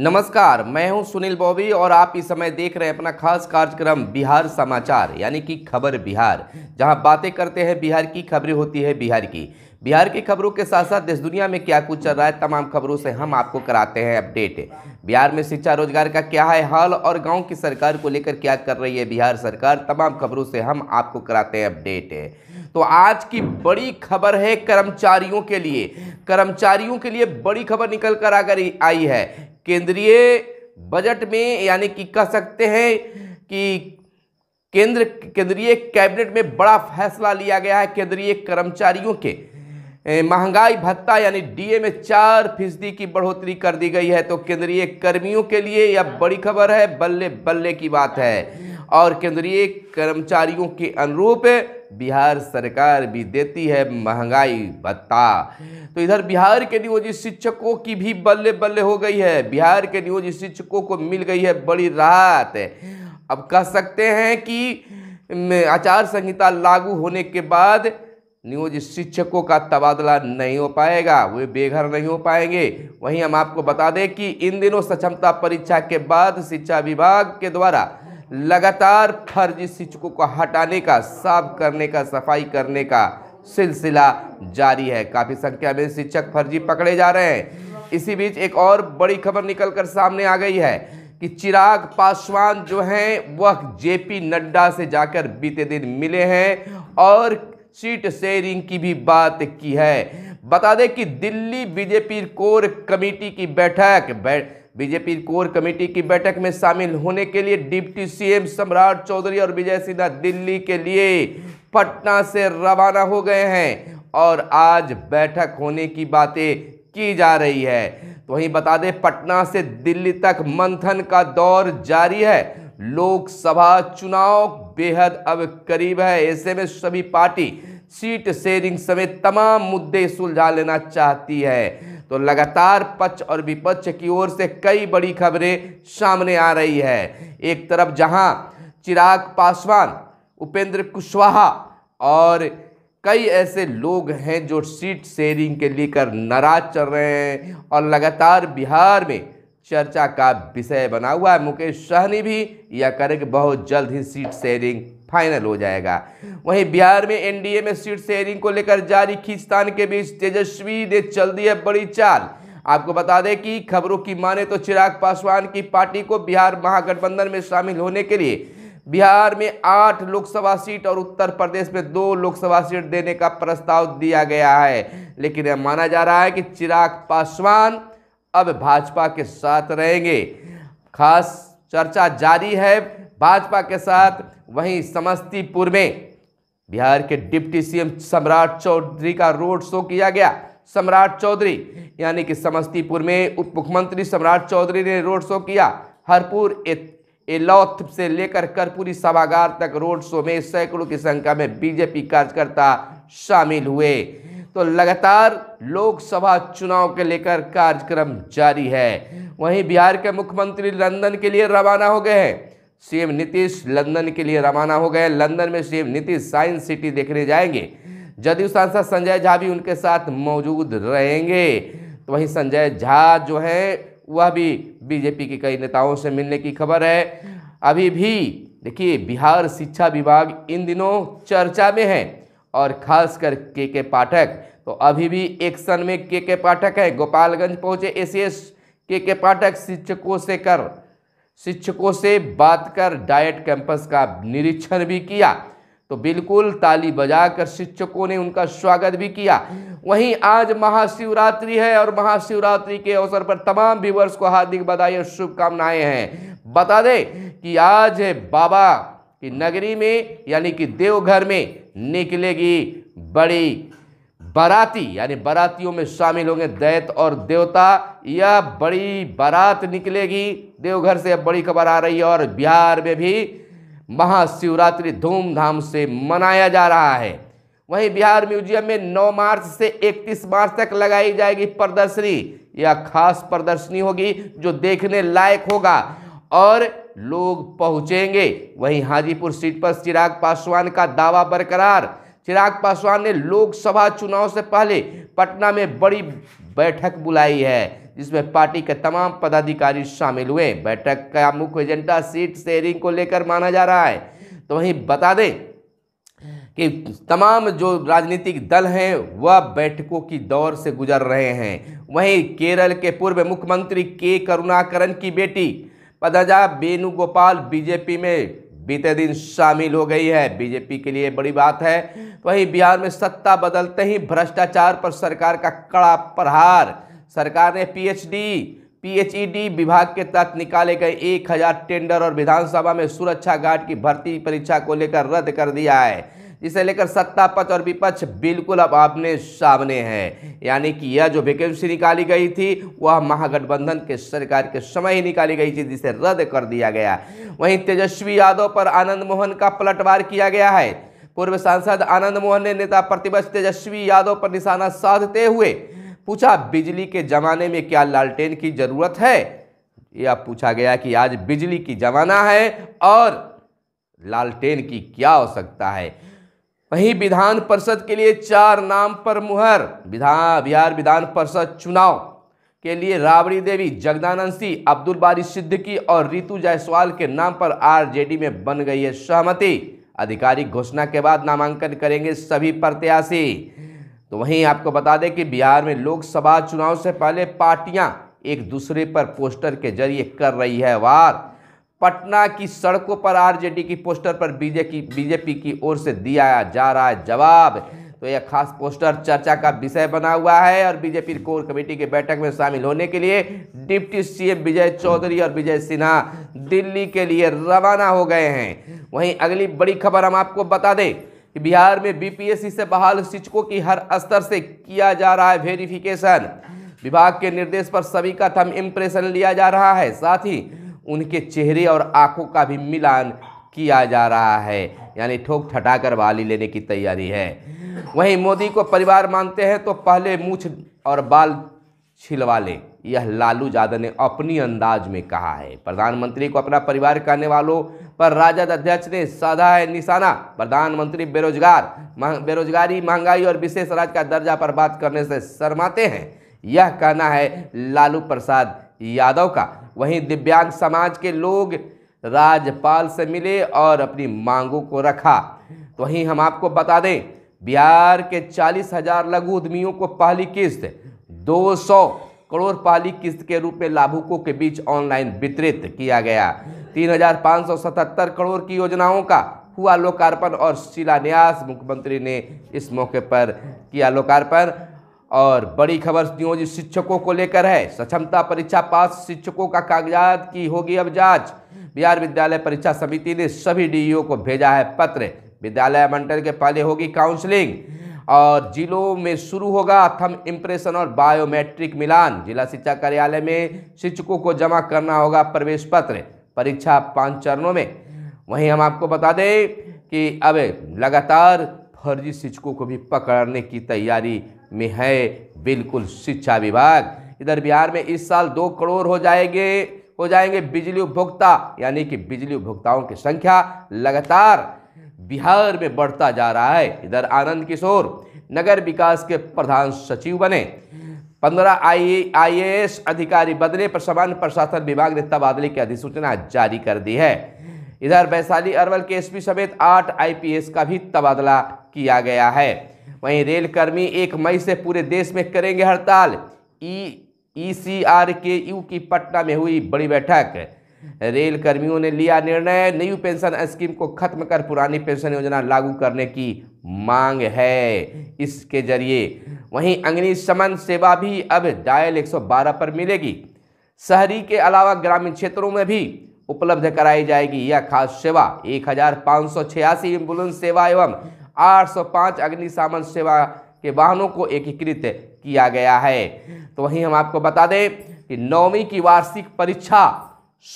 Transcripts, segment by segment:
नमस्कार मैं हूं सुनील बॉबी और आप इस समय देख रहे हैं अपना खास कार्यक्रम बिहार समाचार यानी कि खबर बिहार जहां बातें करते हैं बिहार की खबरें होती है बिहार की बिहार की खबरों के साथ साथ देश दुनिया में क्या कुछ चल रहा है तमाम खबरों से हम आपको कराते हैं अपडेट बिहार में शिक्षा रोजगार का क्या है हाल और गाँव की सरकार को लेकर क्या कर रही है बिहार सरकार तमाम खबरों से हम आपको कराते हैं अपडेट तो आज की बड़ी खबर है कर्मचारियों के लिए कर्मचारियों के लिए बड़ी खबर निकल कर आकर आई है केंद्रीय बजट में यानी कि कह सकते हैं कि केंद्र केंद्रीय कैबिनेट में बड़ा फैसला लिया गया है केंद्रीय कर्मचारियों के महंगाई भत्ता यानी डीए में चार फीसदी की बढ़ोतरी कर दी गई है तो केंद्रीय कर्मियों के लिए यह बड़ी खबर है बल्ले बल्ले की बात है और केंद्रीय कर्मचारियों के अनुरूप बिहार सरकार भी देती है महंगाई भत्ता तो इधर बिहार के नियोजित शिक्षकों की भी बल्ले बल्ले हो गई है बिहार के नियोजित शिक्षकों को मिल गई है बड़ी राहत अब कह सकते हैं कि आचार संहिता लागू होने के बाद नियोजित शिक्षकों का तबादला नहीं हो पाएगा वे बेघर नहीं हो पाएंगे वहीं हम आपको बता दें कि इन दिनों सक्षमता परीक्षा के बाद शिक्षा विभाग के द्वारा लगातार फर्जी शिक्षकों को हटाने का साफ करने का सफाई करने का सिलसिला जारी है काफ़ी संख्या में शिक्षक फर्जी पकड़े जा रहे हैं इसी बीच एक और बड़ी खबर निकलकर सामने आ गई है कि चिराग पासवान जो हैं वह जेपी नड्डा से जाकर बीते दिन मिले हैं और सीट शेयरिंग की भी बात की है बता दें कि दिल्ली बीजेपी कोर कमेटी की बैठक बैठ बीजेपी कोर कमेटी की बैठक में शामिल होने के लिए डिप्टी सीएम सम्राट चौधरी और विजय सिन्हा दिल्ली के लिए पटना से रवाना हो गए हैं और आज बैठक होने की बातें की जा रही है तो वहीं बता दें पटना से दिल्ली तक मंथन का दौर जारी है लोकसभा चुनाव बेहद अब करीब है ऐसे में सभी पार्टी सीट शेयरिंग समेत तमाम मुद्दे सुलझा लेना चाहती है तो लगातार पक्ष और विपक्ष की ओर से कई बड़ी खबरें सामने आ रही है एक तरफ जहां चिराग पासवान उपेंद्र कुशवाहा और कई ऐसे लोग हैं जो सीट शेयरिंग के लेकर नाराज चल रहे हैं और लगातार बिहार में चर्चा का विषय बना हुआ है मुकेश सहनी भी यह करें कि बहुत जल्द ही सीट शेयरिंग फाइनल हो जाएगा वहीं बिहार में एनडीए में सीट शेयरिंग को लेकर जारी खींचतान के बीच तेजस्वी ने चल दी है बड़ी चाल आपको बता दें कि खबरों की माने तो चिराग पासवान की पार्टी को बिहार महागठबंधन में शामिल होने के लिए बिहार में आठ लोकसभा सीट और उत्तर प्रदेश में दो लोकसभा सीट देने का प्रस्ताव दिया गया है लेकिन यह माना जा रहा है कि चिराग पासवान अब भाजपा के साथ रहेंगे खास चर्चा जारी है भाजपा के साथ वहीं समस्तीपुर में बिहार के डिप्टी सीएम सम्राट चौधरी का रोड शो किया गया सम्राट चौधरी यानी कि समस्तीपुर में उप मुख्यमंत्री सम्राट चौधरी ने रोड शो किया हरपुर एलौथ से लेकर करपुरी सभागार तक रोड शो में सैकड़ों की संख्या में बीजेपी कार्यकर्ता शामिल हुए तो लगातार लोकसभा चुनाव के लेकर कार्यक्रम जारी है वहीं बिहार के मुख्यमंत्री लंदन के लिए रवाना हो गए हैं सीएम नीतीश लंदन के लिए रवाना हो गए लंदन में सीएम नीतीश साइंस सिटी देखने जाएंगे जदयू सांसद संजय झा भी उनके साथ मौजूद रहेंगे तो वहीं संजय झा जो हैं वह भी बीजेपी के कई नेताओं से मिलने की खबर है अभी भी देखिए बिहार शिक्षा विभाग इन दिनों चर्चा में है और खासकर के के पाठक तो अभी भी एक्शन में के के पाठक है गोपालगंज पहुंचे एसीएस के के पाठक शिक्षकों से कर शिक्षकों से बात कर डाइट कैंपस का निरीक्षण भी किया तो बिल्कुल ताली बजाकर शिक्षकों ने उनका स्वागत भी किया वहीं आज महाशिवरात्रि है और महाशिवरात्रि के अवसर पर तमाम व्यूवर्स को हार्दिक बधाई और शुभकामनाएं हैं बता दें कि आज बाबा की नगरी में यानी कि देवघर में निकलेगी बड़ी बाराती यानी बारातियों में शामिल होंगे दैत और देवता यह बड़ी बारात निकलेगी देवघर से अब बड़ी खबर आ रही है और बिहार में भी महाशिवरात्रि धूमधाम से मनाया जा रहा है वहीं बिहार म्यूजियम में 9 मार्च से 31 मार्च तक लगाई जाएगी प्रदर्शनी यह खास प्रदर्शनी होगी जो देखने लायक होगा और लोग पहुंचेंगे वहीं हाजीपुर सीट पर चिराग पासवान का दावा बरकरार चिराग पासवान ने लोकसभा चुनाव से पहले पटना में बड़ी बैठक बुलाई है जिसमें पार्टी के तमाम पदाधिकारी शामिल हुए बैठक का मुख्य एजेंडा सीट शेयरिंग को लेकर माना जा रहा है तो वहीं बता दें कि तमाम जो राजनीतिक दल हैं वह बैठकों की दौर से गुजर रहे हैं वहीं केरल के पूर्व मुख्यमंत्री के करुणाकरन की बेटी पदजा वेणुगोपाल बीजेपी में बीते दिन शामिल हो गई है बीजेपी के लिए बड़ी बात है वहीं बिहार में सत्ता बदलते ही भ्रष्टाचार पर सरकार का कड़ा प्रहार सरकार ने पीएचडी पीएचईडी विभाग के तहत निकाले गए एक हजार टेंडर और विधानसभा में सुरक्षा गार्ड की भर्ती परीक्षा को लेकर रद्द कर दिया है इसे लेकर सत्ता पक्ष और विपक्ष बिल्कुल अब आपने सामने है यानी कि यह जो वैकेंसी निकाली गई थी वह महागठबंधन के सरकार के समय ही निकाली गई थी जिसे रद्द कर दिया गया वहीं तेजस्वी यादव पर आनंद मोहन का पलटवार किया गया है पूर्व सांसद आनंद मोहन ने नेता प्रतिपक्ष तेजस्वी यादव पर निशाना साधते हुए पूछा बिजली के जमाने में क्या लालटेन की जरूरत है यह पूछा गया कि आज बिजली की जमाना है और लालटेन की क्या आवश्यकता है वहीं विधान परिषद के लिए चार नाम पर मुहर विधान बिहार विधान परिषद चुनाव के लिए राबड़ी देवी जगदानंद सिंह अब्दुल बारी सिद्दीकी और रितु जायसवाल के नाम पर आरजेडी में बन गई है सहमति आधिकारिक घोषणा के बाद नामांकन करेंगे सभी प्रत्याशी तो वहीं आपको बता दें कि बिहार में लोकसभा चुनाव से पहले पार्टियां एक दूसरे पर पोस्टर के जरिए कर रही है वार पटना की सड़कों पर आरजेडी की पोस्टर पर बीजेपी बीजेपी की ओर से दिया जा रहा है जवाब तो यह खास पोस्टर चर्चा का विषय बना हुआ है और बीजेपी कोर कमेटी की बैठक में शामिल होने के लिए डिप्टी सीएम विजय चौधरी और विजय सिन्हा दिल्ली के लिए रवाना हो गए हैं वहीं अगली बड़ी खबर हम आपको बता दें कि बिहार में बीपीएससी से बहाल शिक्षकों की हर स्तर से किया जा रहा है वेरिफिकेशन विभाग के निर्देश पर सभी का थम इम्प्रेशन लिया जा रहा है साथ ही उनके चेहरे और आँखों का भी मिलान किया जा रहा है यानी ठोक ठटा कर बाली लेने की तैयारी है वहीं मोदी को परिवार मानते हैं तो पहले मूछ और बाल छिलवा लें यह लालू यादव ने अपनी अंदाज में कहा है प्रधानमंत्री को अपना परिवार कहने वालों पर राजद अध्यक्ष ने साधा है निशाना प्रधानमंत्री बेरोजगार बेरोजगारी महंगाई और विशेष राज्य का दर्जा पर बात करने से शर्माते हैं यह कहना है लालू प्रसाद यादव का वहीं दिव्यांग समाज के लोग राज्यपाल से मिले और अपनी मांगों को रखा तो वहीं हम आपको बता दें बिहार के चालीस हजार लघु उद्यमियों को पहली किस्त दो सौ करोड़ पहली किस्त के रूप में लाभुकों के बीच ऑनलाइन वितरित किया गया तीन हजार पाँच सौ सतहत्तर करोड़ की योजनाओं का हुआ लोकार्पण और शिलान्यास मुख्यमंत्री ने इस मौके पर किया लोकार्पण और बड़ी खबर नियोजित शिक्षकों को लेकर है सक्षमता परीक्षा पास शिक्षकों का कागजात की होगी अब जांच बिहार विद्यालय परीक्षा समिति ने सभी डीईओ को भेजा है पत्र विद्यालय मंडल के पहले होगी काउंसलिंग और जिलों में शुरू होगा थम इम्प्रेशन और बायोमेट्रिक मिलान जिला शिक्षा कार्यालय में शिक्षकों को जमा करना होगा प्रवेश पत्र परीक्षा पांच चरणों में वहीं हम आपको बता दें कि अब लगातार फर्जी शिक्षकों को भी पकड़ने की तैयारी में है बिल्कुल शिक्षा विभाग इधर बिहार में इस साल दो करोड़ हो जाएंगे हो जाएंगे बिजली उपभोक्ता यानी कि बिजली उपभोक्ताओं की संख्या लगातार बिहार में बढ़ता जा रहा है इधर आनंद किशोर नगर विकास के प्रधान सचिव बने पंद्रह आई आई अधिकारी बदले पर सामान्य प्रशासन विभाग ने तबादले की अधिसूचना जारी कर दी है इधर वैशाली अरवल के एसपी समेत आठ आईपीएस का भी तबादला किया गया है वहीं रेलकर्मी एक मई से पूरे देश में करेंगे हड़ताल ई सी आर के यू की पटना में हुई बड़ी बैठक रेल कर्मियों ने लिया निर्णय न्यू पेंशन स्कीम को खत्म कर पुरानी पेंशन योजना लागू करने की मांग है इसके जरिए वहीं अग्निशमन सेवा भी अब डायल 112 पर मिलेगी शहरी के अलावा ग्रामीण क्षेत्रों में भी उपलब्ध कराई जाएगी यह खास सेवा एक एम्बुलेंस सेवा एवं 805 अग्निशामन सेवा के वाहनों को एकीकृत किया गया है तो वहीं हम आपको बता दें कि नौवीं की वार्षिक परीक्षा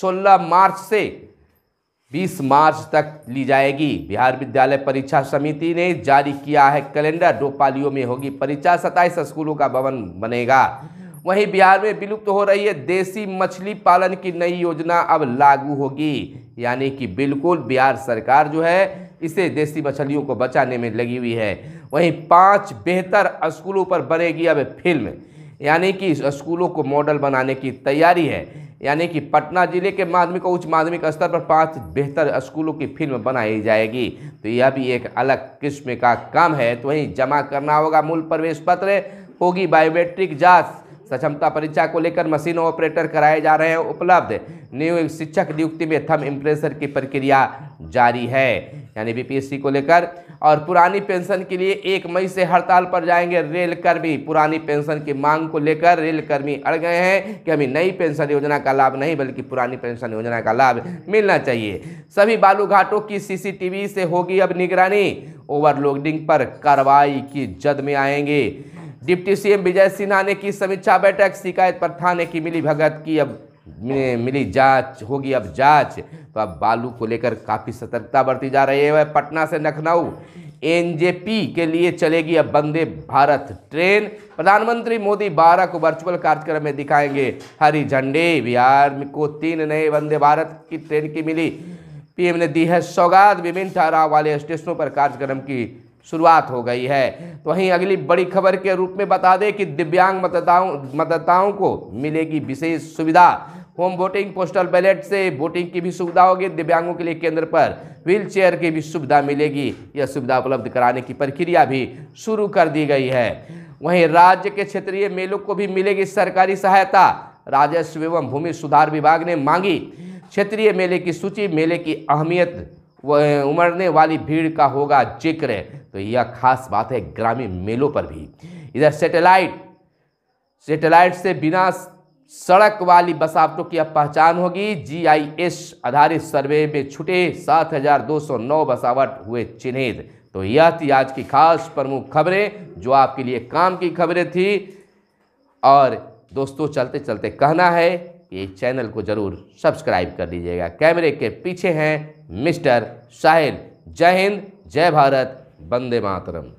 16 मार्च से 20 मार्च तक ली जाएगी बिहार विद्यालय परीक्षा समिति ने जारी किया है कैलेंडर दो पालियों में होगी परीक्षा सताईस स्कूलों का भवन बनेगा वहीं बिहार में विलुप्त हो रही है देसी मछली पालन की नई योजना अब लागू होगी यानी कि बिल्कुल बिहार सरकार जो है इसे देसी मछलियों को बचाने में लगी हुई है वहीं पांच बेहतर स्कूलों पर बनेगी अब फिल्म यानी कि स्कूलों को मॉडल बनाने की तैयारी है यानी कि पटना जिले के माध्यमिक और उच्च माध्यमिक स्तर पर पांच बेहतर स्कूलों की फिल्म बनाई जाएगी तो यह भी एक अलग किस्म का काम है तो वहीं जमा करना होगा मूल प्रवेश पत्र होगी बायोमेट्रिक जाँच सक्षमता परीक्षा को लेकर मशीन ऑपरेटर कराए जा रहे हैं उपलब्ध नियुक्त शिक्षक नियुक्ति में थम इम्प्रेसर की प्रक्रिया जारी है यानी बीपीएससी को लेकर और पुरानी पेंशन के लिए एक मई से हड़ताल पर जाएंगे रेल कर्मी पुरानी पेंशन की मांग को लेकर रेल कर्मी अड़ गए हैं कि हमें नई पेंशन योजना का लाभ नहीं बल्कि पुरानी पेंशन योजना का लाभ मिलना चाहिए सभी बालूघाटों की सीसीटीवी से होगी अब निगरानी ओवरलोडिंग पर कार्रवाई की जद में आएंगे डिप्टी सीएम विजय सिन्हा ने की समीक्षा बैठक शिकायत पर थाने की मिली भगत की अब मिली जांच होगी अब जांच तो अब बालू को लेकर काफ़ी सतर्कता बरती जा रही है पटना से लखनऊ एनजेपी के लिए चलेगी अब वंदे भारत ट्रेन प्रधानमंत्री मोदी बारह को वर्चुअल कार्यक्रम में दिखाएंगे हरी झंडे बिहार को तीन नए वंदे भारत की ट्रेन की मिली पीएम ने दी है सौगात विभिन्न ठहराव वाले स्टेशनों पर कार्यक्रम की शुरुआत हो गई है तो वहीं अगली बड़ी खबर के रूप में बता दें कि दिव्यांग मतदाताओं मतदाताओं को मिलेगी विशेष सुविधा होम वोटिंग पोस्टल बैलेट से वोटिंग की भी सुविधा होगी दिव्यांगों के लिए केंद्र पर व्हील चेयर की भी सुविधा मिलेगी यह सुविधा उपलब्ध कराने की प्रक्रिया भी शुरू कर दी गई है वहीं राज्य के क्षेत्रीय मेलों को भी मिलेगी सरकारी सहायता राजस्व एवं भूमि सुधार विभाग ने मांगी क्षेत्रीय मेले की सूची मेले की अहमियत उमड़ने वाली भीड़ का होगा जिक्र तो यह खास बात है ग्रामीण मेलों पर भी इधर सैटेलाइट सैटेलाइट से बिना सड़क वाली बसावटों की अब पहचान होगी जीआईएस आधारित सर्वे में छुटे 7,209 बसावट हुए चिन्हित तो यह थी आज की खास प्रमुख खबरें जो आपके लिए काम की खबरें थी और दोस्तों चलते चलते कहना है ये इस चैनल को ज़रूर सब्सक्राइब कर लीजिएगा कैमरे के पीछे हैं मिस्टर साहिल जय हिंद जय भारत वंदे मातरम